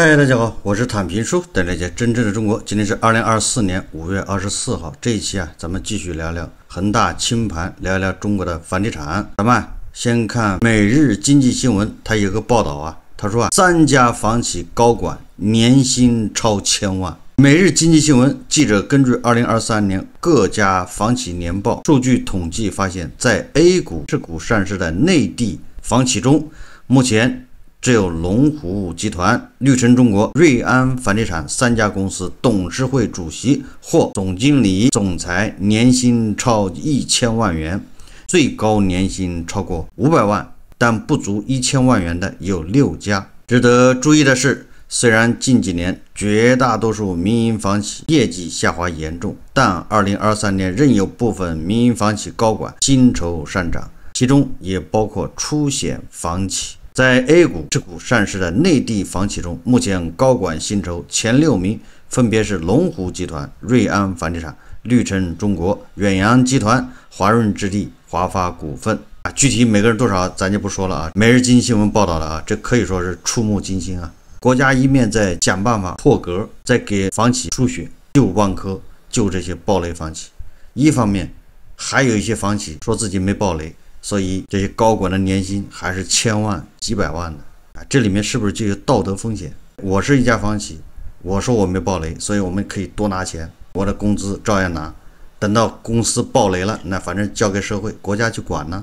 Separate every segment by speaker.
Speaker 1: 嗨，大家好，我是坦平叔，带大家真正的中国。今天是二零二四年五月二十四号，这一期啊，咱们继续聊聊恒大清盘，聊一聊中国的房地产。咱们先看《每日经济新闻》，它有个报道啊，他说啊，三家房企高管年薪超千万。《每日经济新闻》记者根据二零二三年各家房企年报数据统计发现，在 A 股、A 股上市的内地房企中，目前只有龙湖集团、绿城中国、瑞安房地产三家公司董事会主席或总经理、总裁年薪超一千万元，最高年薪超过五百万，但不足一千万元的有六家。值得注意的是，虽然近几年绝大多数民营房企业绩下滑严重，但2023年仍有部分民营房企高管薪酬上涨，其中也包括出险房企。在 A 股、持股上市的内地房企中，目前高管薪酬前六名分别是龙湖集团、瑞安房地产、绿城中国、远洋集团、华润置地、华发股份啊。具体每个人多少，咱就不说了啊。每日经济新闻报道的啊，这可以说是触目惊心啊。国家一面在想办法破格，在给房企输血救万科、救这些暴雷房企；一方面，还有一些房企说自己没暴雷。所以这些高管的年薪还是千万、几百万的啊，这里面是不是就有道德风险？我是一家房企，我说我没暴雷，所以我们可以多拿钱，我的工资照样拿。等到公司暴雷了，那反正交给社会、国家去管呢，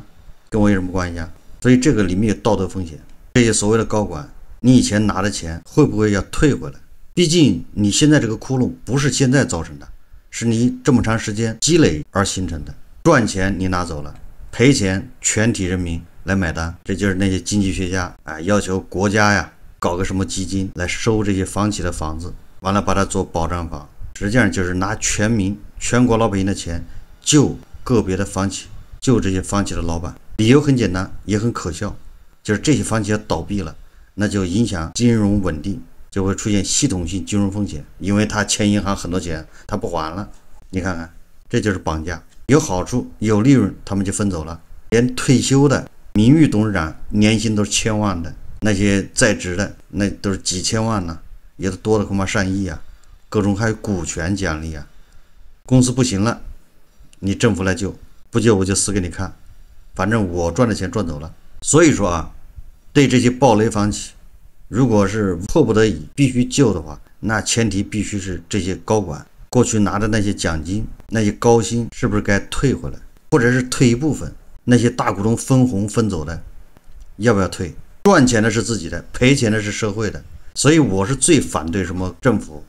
Speaker 1: 跟我有什么关系啊？所以这个里面有道德风险。这些所谓的高管，你以前拿的钱会不会要退回来？毕竟你现在这个窟窿不是现在造成的，是你这么长时间积累而形成的。赚钱你拿走了。赔钱，全体人民来买单，这就是那些经济学家啊，要求国家呀搞个什么基金来收这些房企的房子，完了把它做保障房，实际上就是拿全民、全国老百姓的钱救个别的房企，救这些房企的老板。理由很简单，也很可笑，就是这些房企要倒闭了，那就影响金融稳定，就会出现系统性金融风险，因为他欠银行很多钱，他不还了。你看看，这就是绑架。有好处有利润，他们就分走了。连退休的名誉董事长年薪都是千万的，那些在职的那都是几千万呢，也的多的恐怕上亿啊。各种还有股权奖励啊。公司不行了，你政府来救，不救我就死给你看。反正我赚的钱赚走了。所以说啊，对这些暴雷房企，如果是迫不得已必须救的话，那前提必须是这些高管过去拿的那些奖金。那些高薪是不是该退回来，或者是退一部分？那些大股东分红分走的，要不要退？赚钱的是自己的，赔钱的是社会的。所以我是最反对什么政府、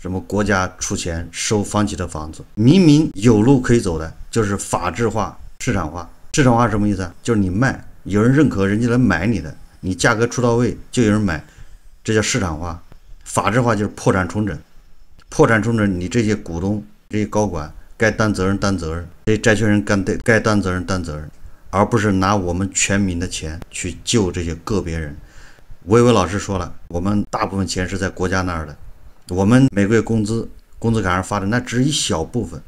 Speaker 1: 什么国家出钱收房企的房子。明明有路可以走的，就是法制化、市场化。市场化什么意思啊？就是你卖，有人认可，人家来买你的，你价格出到位，就有人买。这叫市场化。法制化就是破产重整。破产重整，你这些股东、这些高管。该担责任担责任，这债权人担对该担责任担责任，而不是拿我们全民的钱去救这些个别人。巍巍老师说了，我们大部分钱是在国家那儿的，我们每个月工资工资卡上发的那只是一小部分，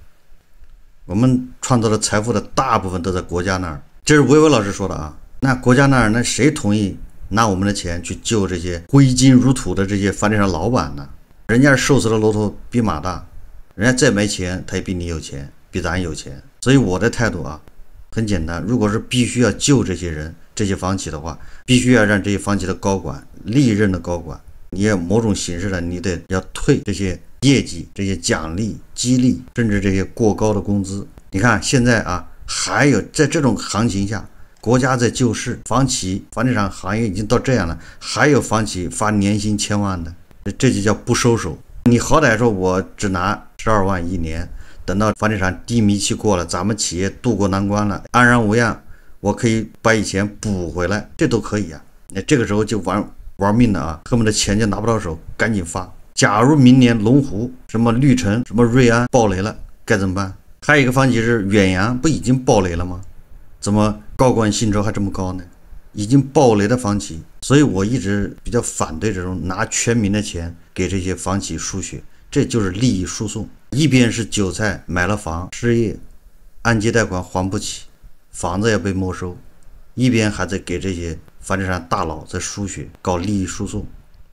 Speaker 1: 我们创造的财富的大部分都在国家那儿。这是巍巍老师说的啊。那国家那儿，那谁同意拿我们的钱去救这些挥金如土的这些房地产老板呢？人家瘦死的骆驼比马大。人家再没钱，他也比你有钱，比咱有钱。所以我的态度啊，很简单。如果是必须要救这些人、这些房企的话，必须要让这些房企的高管、历任的高管，你要某种形式的，你得要退这些业绩、这些奖励、激励，甚至这些过高的工资。你看现在啊，还有在这种行情下，国家在救市，房企、房地产行业已经到这样了，还有房企发年薪千万的，这就叫不收手。你好歹说我只拿。十二万一年，等到房地产低迷期过了，咱们企业渡过难关了，安然无恙，我可以把以前补回来，这都可以啊。那这个时候就玩玩命了啊，恨不得钱就拿不到手，赶紧发。假如明年龙湖、什么绿城、什么瑞安爆雷了，该怎么办？还有一个房企是远洋，不已经爆雷了吗？怎么高管薪酬还这么高呢？已经爆雷的房企，所以我一直比较反对这种拿全民的钱给这些房企输血。这就是利益输送，一边是韭菜买了房失业，按揭贷款还不起，房子要被没收，一边还在给这些房地产大佬在输血，搞利益输送，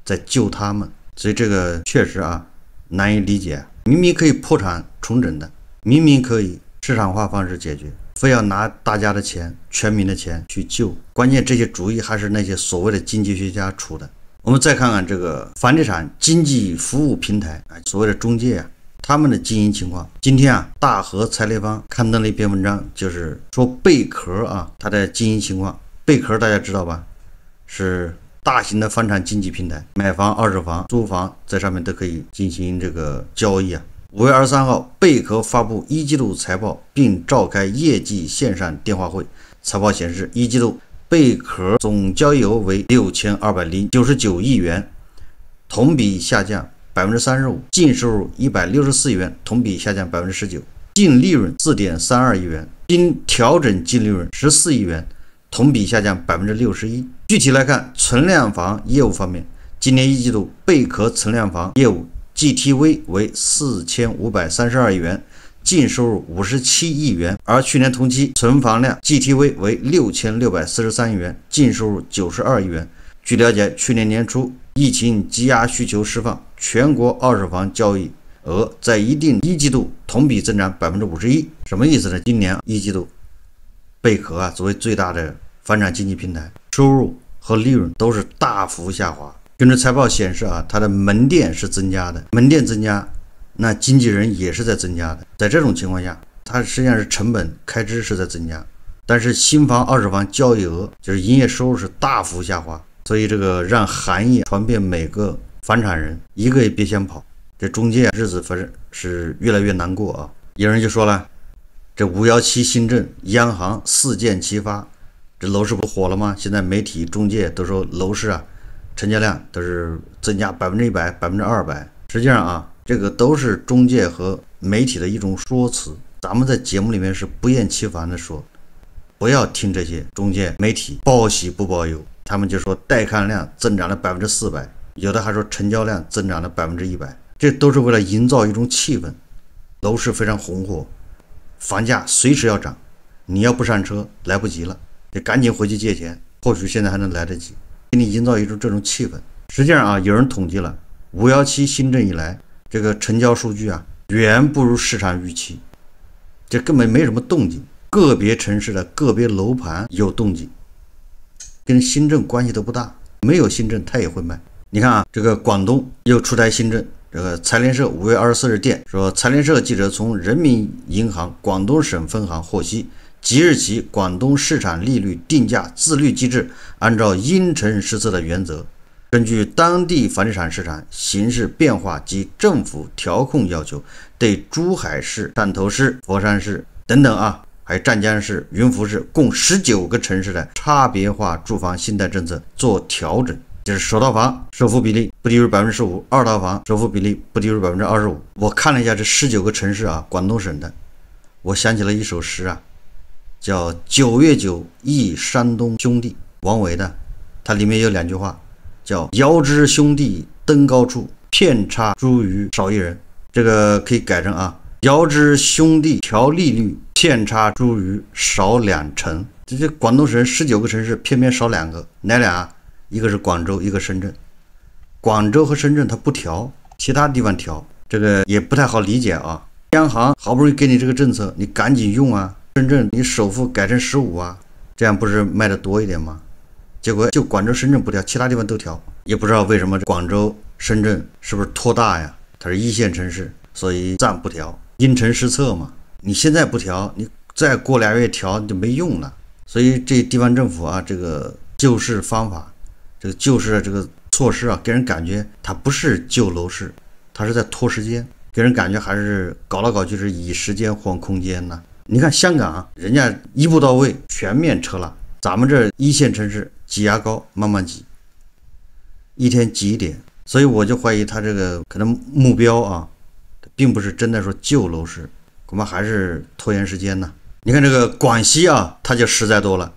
Speaker 1: 在救他们。所以这个确实啊，难以理解。明明可以破产重整的，明明可以市场化方式解决，非要拿大家的钱、全民的钱去救。关键这些主意还是那些所谓的经济学家出的。我们再看看这个房地产经纪服务平台，啊，所谓的中介啊，他们的经营情况。今天啊，大和财立方刊登了一篇文章，就是说贝壳啊，它的经营情况。贝壳大家知道吧？是大型的房产经纪平台，买房、二手房、租房在上面都可以进行这个交易啊。五月二十三号，贝壳发布一季度财报，并召开业绩线上电话会。财报显示，一季度。贝壳总交易额为六千二百零九十九亿元，同比下降百分之三十五；净收入一百六十四亿元，同比下降百分之十九；净利润四点三二亿元，经调整净利润十四亿元，同比下降百分之六十一。具体来看，存量房业务方面，今年一季度贝壳存量房业务 GTV 为四千五百三十二亿元。净收入五十七亿元，而去年同期存房量 GTV 为六千六百四十三亿元，净收入九十二亿元。据了解，去年年初疫情积压需求释放，全国二手房交易额在一定一季度同比增长百分之五十一。什么意思呢？今年一季度，贝壳啊作为最大的房产经纪平台，收入和利润都是大幅下滑。根据财报显示啊，它的门店是增加的，门店增加。那经纪人也是在增加的，在这种情况下，它实际上是成本开支是在增加，但是新房、二手房交易额就是营业收入是大幅下滑，所以这个让寒意传遍每个房产人，一个也别想跑，这中介日子反正是越来越难过啊！有人就说了，这五幺七新政、央行四箭齐发，这楼市不火了吗？现在媒体、中介都说楼市啊，成交量都是增加百分之一百、百分之二百，实际上啊。这个都是中介和媒体的一种说辞，咱们在节目里面是不厌其烦的说，不要听这些中介媒体报喜不报忧，他们就说带看量增长了百分之四百，有的还说成交量增长了百分之一百，这都是为了营造一种气氛，楼市非常红火，房价随时要涨，你要不上车来不及了，得赶紧回去借钱，或许现在还能来得及，给你营造一种这种气氛。实际上啊，有人统计了五幺七新政以来。这个成交数据啊，远不如市场预期，这根本没什么动静。个别城市的个别楼盘有动静，跟新政关系都不大，没有新政它也会卖。你看啊，这个广东又出台新政。这个财联社五月二十四日电说，财联社记者从人民银行广东省分行获悉，即日起，广东市场利率定价自律机制按照因城施策的原则。根据当地房地产市场形势变化及政府调控要求，对珠海市、汕头市、佛山市等等啊，还有湛江市、云浮市，共十九个城市的差别化住房信贷政策做调整，就是首套房首付比例不低于百分之十五，二套房首付比例不低于百分之二十五。我看了一下这十九个城市啊，广东省的，我想起了一首诗啊，叫《九月九忆山东兄弟》，王维的，它里面有两句话。叫遥知兄弟登高处，遍插茱萸少一人。这个可以改成啊，遥知兄弟调利率，遍插茱萸少两成”。这这广东省十九个城市，偏偏少两个，哪俩？一个是广州，一个深圳。广州和深圳它不调，其他地方调，这个也不太好理解啊。央行好不容易给你这个政策，你赶紧用啊。深圳，你首付改成十五啊，这样不是卖的多一点吗？结果就广州、深圳不调，其他地方都调，也不知道为什么广州、深圳是不是拖大呀？它是一线城市，所以暂不调，因城施策嘛。你现在不调，你再过俩月调就没用了。所以这地方政府啊，这个救市方法，这个救市这个措施啊，给人感觉它不是救楼市，它是在拖时间，给人感觉还是搞来搞去是以时间换空间呢。你看香港，人家一步到位，全面撤了，咱们这一线城市。挤牙膏，慢慢挤，一天挤一点。所以我就怀疑他这个可能目标啊，并不是真的说救楼市，恐怕还是拖延时间呢。你看这个广西啊，它就实在多了。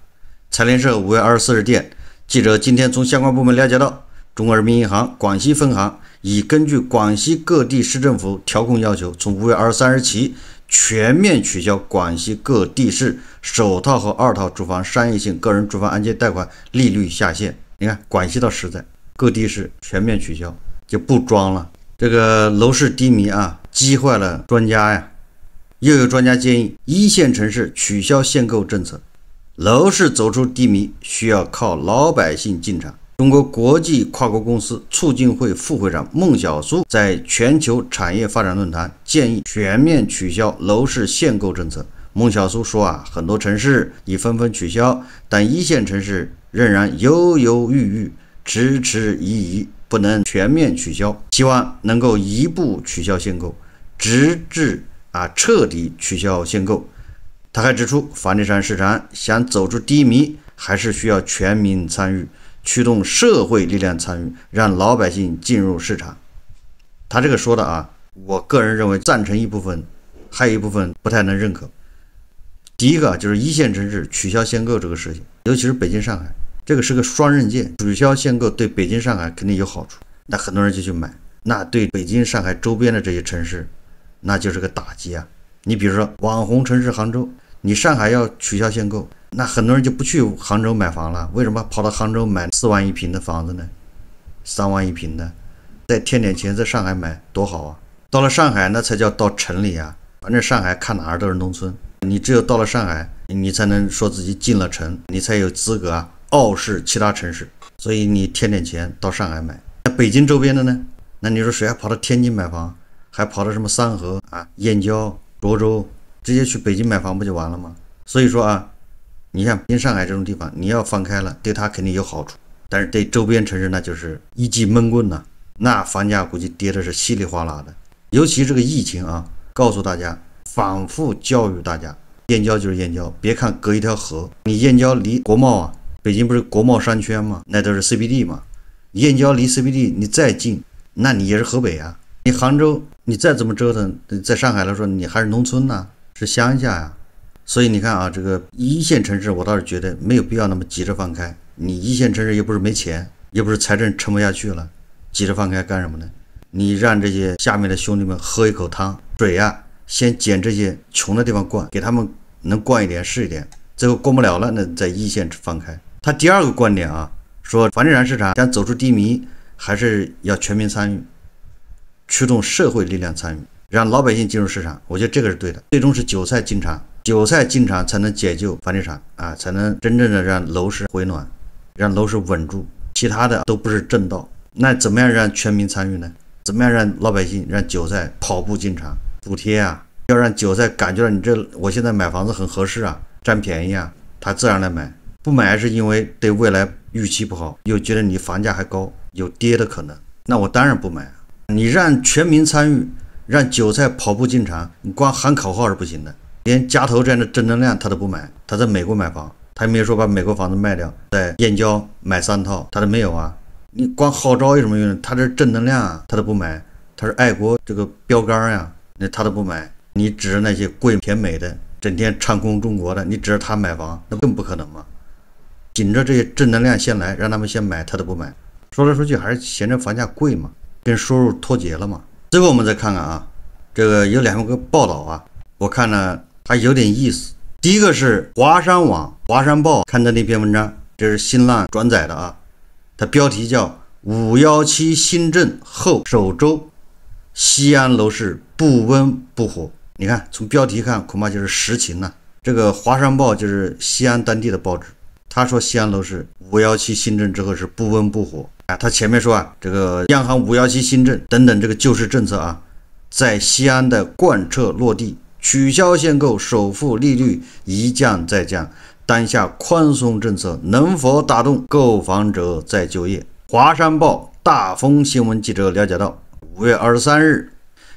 Speaker 1: 财联社五月二十四日电，记者今天从相关部门了解到，中国人民银行广西分行已根据广西各地市政府调控要求，从五月二十三日起。全面取消广西各地市首套和二套住房商业性个人住房按揭贷款利率下限。你看，广西到实在，各地市全面取消就不装了。这个楼市低迷啊，击坏了专家呀。又有专家建议，一线城市取消限购政策，楼市走出低迷需要靠老百姓进场。中国国际跨国公司促进会副会长孟晓苏在全球产业发展论坛建议全面取消楼市限购政策。孟晓苏说：“啊，很多城市已纷纷取消，但一线城市仍然犹犹豫豫、迟迟疑疑，不能全面取消。希望能够一步取消限购，直至啊彻底取消限购。”他还指出，房地产市场想走出低迷，还是需要全民参与。驱动社会力量参与，让老百姓进入市场。他这个说的啊，我个人认为赞成一部分，还有一部分不太能认可。第一个就是一线城市取消限购这个事情，尤其是北京、上海，这个是个双刃剑。取消限购对北京、上海肯定有好处，那很多人就去买，那对北京、上海周边的这些城市，那就是个打击啊。你比如说网红城市杭州，你上海要取消限购。那很多人就不去杭州买房了？为什么跑到杭州买四万一平的房子呢？三万一平的，再添点钱，在上海买多好啊！到了上海，那才叫到城里啊！反正上海看哪儿都是农村，你只有到了上海，你才能说自己进了城，你才有资格啊傲视其他城市。所以你添点钱到上海买。那北京周边的呢？那你说谁还跑到天津买房？还跑到什么三河啊、燕郊、涿州？直接去北京买房不就完了吗？所以说啊。你像偏上海这种地方，你要放开了，对它肯定有好处，但是对周边城市那就是一记闷棍呐，那房价估计跌的是稀里哗啦的。尤其这个疫情啊，告诉大家，反复教育大家，燕郊就是燕郊，别看隔一条河，你燕郊离国贸啊，北京不是国贸商圈嘛，那都是 CBD 嘛，燕郊离 CBD 你再近，那你也是河北啊。你杭州你再怎么折腾，在上海来说，你还是农村呐，是乡下呀。所以你看啊，这个一线城市，我倒是觉得没有必要那么急着放开。你一线城市又不是没钱，又不是财政撑不下去了，急着放开干什么呢？你让这些下面的兄弟们喝一口汤水呀，先捡这些穷的地方灌，给他们能灌一点是一点。最后灌不了了，那在一线放开。他第二个观点啊，说房地产市场想走出低迷，还是要全民参与，驱动社会力量参与，让老百姓进入市场。我觉得这个是对的，最终是韭菜进场。韭菜进场才能解救房地产啊，才能真正的让楼市回暖，让楼市稳住。其他的都不是正道。那怎么样让全民参与呢？怎么样让老百姓让韭菜跑步进场？补贴啊，要让韭菜感觉到你这我现在买房子很合适啊，占便宜啊，他自然来买。不买是因为对未来预期不好，又觉得你房价还高，有跌的可能。那我当然不买。你让全民参与，让韭菜跑步进场，你光喊口号是不行的。连加头这样的正能量他都不买，他在美国买房，他也没有说把美国房子卖掉，在燕郊买三套，他都没有啊。你光号召有什么用呢？他这正能量啊，他都不买，他是爱国这个标杆呀，那他都不买。你指着那些贵甜美的，整天唱空中国的，你指着他买房，那更不可能嘛。紧着这些正能量先来，让他们先买，他都不买。说来说去还是嫌这房价贵嘛，跟收入脱节了嘛。最后我们再看看啊，这个有两个报道啊，我看了。还有点意思。第一个是华商网《华商报》刊登的一篇文章，这是新浪转载的啊。它标题叫《五幺七新政后首周，西安楼市不温不火》。你看，从标题看，恐怕就是实情了。这个《华商报》就是西安当地的报纸，他说西安楼市五幺七新政之后是不温不火。啊。他前面说啊，这个央行五幺七新政等等这个救市政策啊，在西安的贯彻落地。取消限购，首付利率一降再降，当下宽松政策能否打动购房者再就业？华商报大风新闻记者了解到，五月二十三日，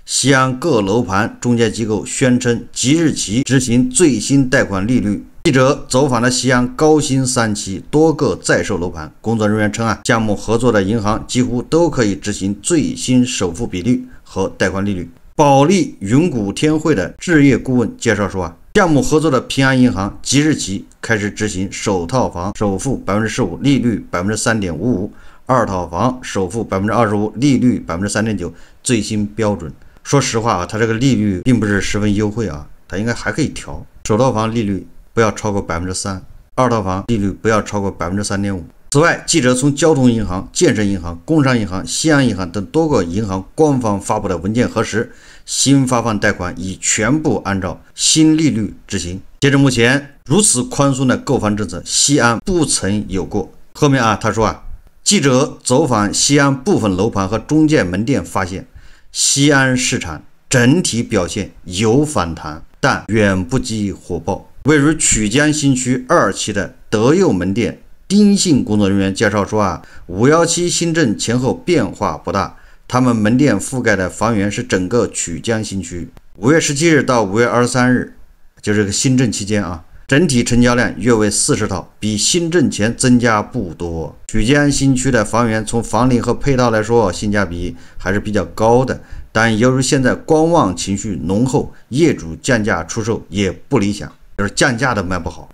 Speaker 1: 西安各楼盘中介机构宣称即日起执行最新贷款利率。记者走访了西安高新三期多个在售楼盘，工作人员称啊，项目合作的银行几乎都可以执行最新首付比例和贷款利率。保利云谷天汇的置业顾问介绍说啊，项目合作的平安银行即日起开始执行首套房首付百分之十五，利率百分之三点五五；二套房首付百分之二十五，利率百分之三点九，最新标准。说实话啊，他这个利率并不是十分优惠啊，他应该还可以调。首套房利率不要超过百分之三，二套房利率不要超过百分之三点五。此外，记者从交通银行、建设银行、工商银行、西安银行等多个银行官方发布的文件核实，新发放贷款已全部按照新利率执行。截至目前，如此宽松的购房政策，西安不曾有过。后面啊，他说啊，记者走访西安部分楼盘和中介门店，发现西安市场整体表现有反弹，但远不及火爆。位于曲江新区二期的德佑门店。丁姓工作人员介绍说啊，五幺七新政前后变化不大，他们门店覆盖的房源是整个曲江新区。五月十七日到五月二十三日，就这个新政期间啊，整体成交量约为四十套，比新政前增加不多。曲江新区的房源从房龄和配套来说，性价比还是比较高的，但由于现在观望情绪浓厚，业主降价出售也不理想，就是降价都卖不好。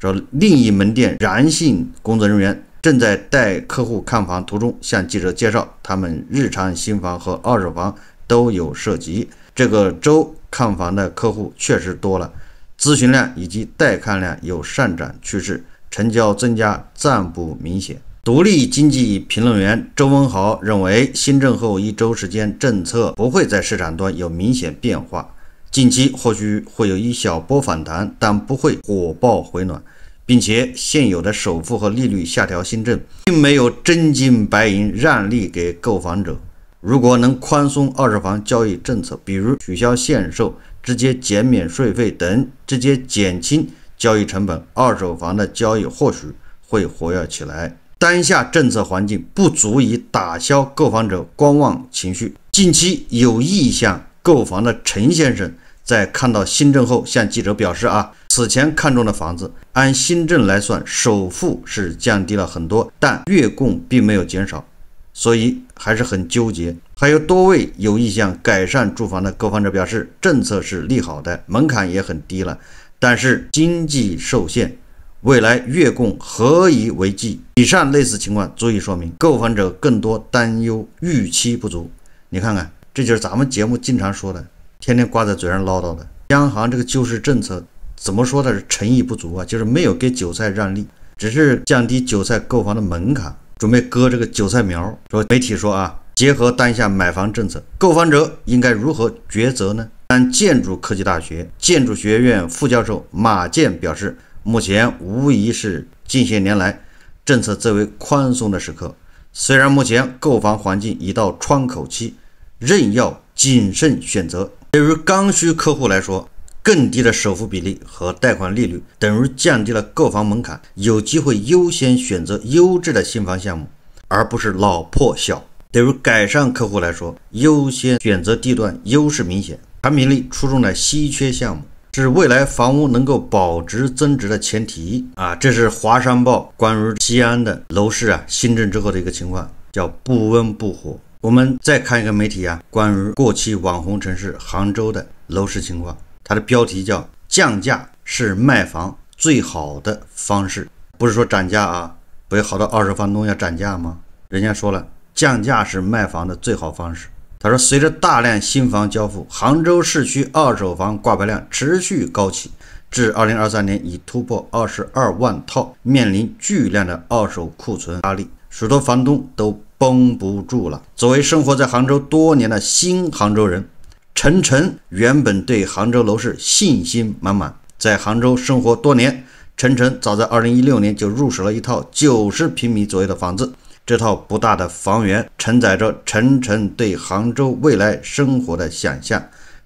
Speaker 1: 说，另一门店燃信工作人员正在带客户看房途中，向记者介绍，他们日常新房和二手房都有涉及。这个周看房的客户确实多了，咨询量以及带看量有上涨趋势，成交增加暂不明显。独立经济评论员周文豪认为，新政后一周时间，政策不会在市场端有明显变化。近期或许会有一小波反弹，但不会火爆回暖，并且现有的首付和利率下调新政，并没有真金白银让利给购房者。如果能宽松二手房交易政策，比如取消限售、直接减免税费等，直接减轻交易成本，二手房的交易或许会活跃起来。当下政策环境不足以打消购房者观望情绪，近期有意向。购房的陈先生在看到新政后向记者表示：“啊，此前看中的房子按新政来算，首付是降低了很多，但月供并没有减少，所以还是很纠结。”还有多位有意向改善住房的购房者表示：“政策是利好的，门槛也很低了，但是经济受限，未来月供何以为继？”以上类似情况足以说明，购房者更多担忧预期不足。你看看。这就是咱们节目经常说的，天天挂在嘴上唠叨的。央行这个救市政策怎么说它是诚意不足啊，就是没有给韭菜让利，只是降低韭菜购房的门槛，准备割这个韭菜苗。说媒体说啊，结合当下买房政策，购房者应该如何抉择呢？但建筑科技大学建筑学院副教授马健表示，目前无疑是近些年来政策最为宽松的时刻。虽然目前购房环境已到窗口期。任要谨慎选择。对于刚需客户来说，更低的首付比例和贷款利率，等于降低了购房门槛，有机会优先选择优质的新房项目，而不是老破小。对于改善客户来说，优先选择地段优势明显、产品力出众的稀缺项目，是未来房屋能够保值增值的前提啊！这是华商报关于西安的楼市啊新政之后的一个情况，叫不温不火。我们再看一个媒体啊，关于过气网红城市杭州的楼市情况，它的标题叫“降价是卖房最好的方式”，不是说涨价啊？不是好多二手房东要涨价吗？人家说了，降价是卖房的最好方式。他说，随着大量新房交付，杭州市区二手房挂牌量持续高企。至二零二三年已突破二十二万套，面临巨量的二手库存压力，许多房东都绷不住了。作为生活在杭州多年的新杭州人，陈晨原本对杭州楼市信心满满。在杭州生活多年，陈晨早在二零一六年就入手了一套九十平米左右的房子。这套不大的房源承载着陈晨对杭州未来生活的想象。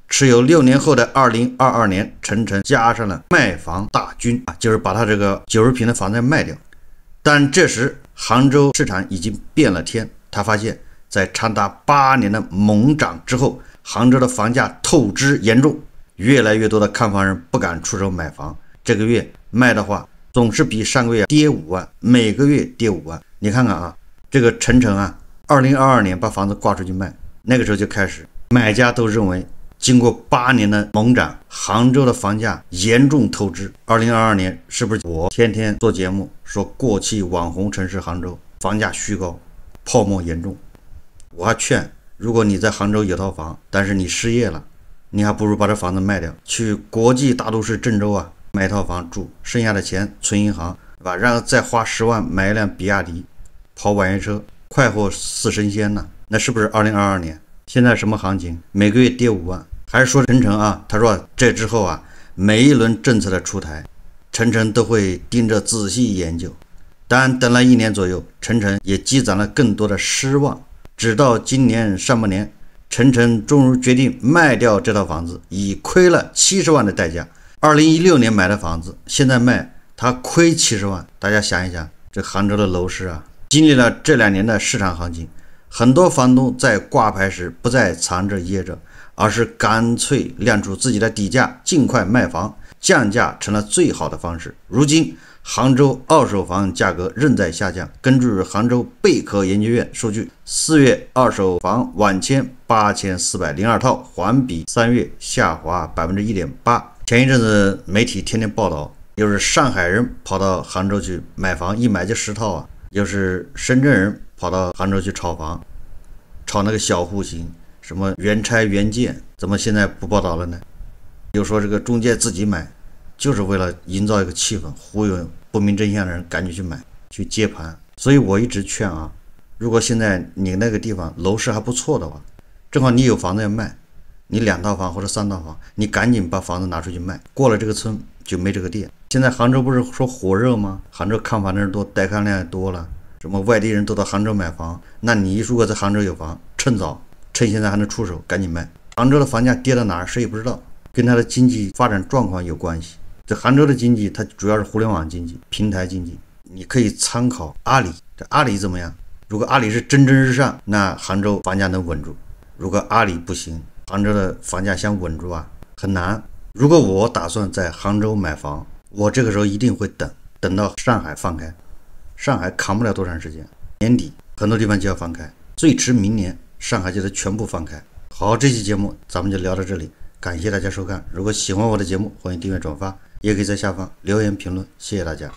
Speaker 1: 持有六年后的二零二二年，陈晨加上了卖房大军啊，就是把他这个九十平的房子卖掉。但这时杭州市场已经变了天，他发现，在长达八年的猛涨之后，杭州的房价透支严重，越来越多的看房人不敢出手买房。这个月卖的话，总是比上个月跌五万，每个月跌五万。你看看啊，这个陈晨啊，二零二二年把房子挂出去卖，那个时候就开始，买家都认为。经过八年的猛涨，杭州的房价严重透支。二零二二年是不是我天天做节目说过气网红城市杭州房价虚高，泡沫严重？我还劝，如果你在杭州有套房，但是你失业了，你还不如把这房子卖掉，去国际大都市郑州啊买套房住，剩下的钱存银行，对吧？然后再花十万买一辆比亚迪，跑网约车，快活似神仙呐！那是不是二零二二年？现在什么行情？每个月跌五万。还是说陈诚啊，他说这之后啊，每一轮政策的出台，陈诚都会盯着仔细研究。但等了一年左右，陈诚也积攒了更多的失望。直到今年上半年，陈诚终于决定卖掉这套房子，以亏了七十万的代价。二零一六年买的房子，现在卖他亏七十万。大家想一想，这杭州的楼市啊，经历了这两年的市场行情，很多房东在挂牌时不再藏着掖着。而是干脆亮出自己的底价，尽快卖房，降价成了最好的方式。如今，杭州二手房价格仍在下降。根据杭州贝壳研究院数据，四月二手房网签八千四百零二套，环比三月下滑百分之一点八。前一阵子，媒体天天报道，又是上海人跑到杭州去买房，一买就十套啊；又是深圳人跑到杭州去炒房，炒那个小户型。什么原拆原建，怎么现在不报道了呢？又说这个中介自己买，就是为了营造一个气氛，忽悠不明真相的人赶紧去买去接盘。所以我一直劝啊，如果现在你那个地方楼市还不错的话，正好你有房子要卖，你两套房或者三套房，你赶紧把房子拿出去卖。过了这个村就没这个店。现在杭州不是说火热吗？杭州看房的人多，带看量也多了，什么外地人都到杭州买房，那你如果在杭州有房，趁早。趁现在还能出手，赶紧卖。杭州的房价跌到哪儿，谁也不知道，跟它的经济发展状况有关系。这杭州的经济，它主要是互联网经济、平台经济。你可以参考阿里，这阿里怎么样？如果阿里是蒸蒸日上，那杭州房价能稳住；如果阿里不行，杭州的房价想稳住啊，很难。如果我打算在杭州买房，我这个时候一定会等，等到上海放开。上海扛不了多长时间，年底很多地方就要放开，最迟明年。上海就得全部放开。好，这期节目咱们就聊到这里，感谢大家收看。如果喜欢我的节目，欢迎订阅、转发，也可以在下方留言评论。谢谢大家。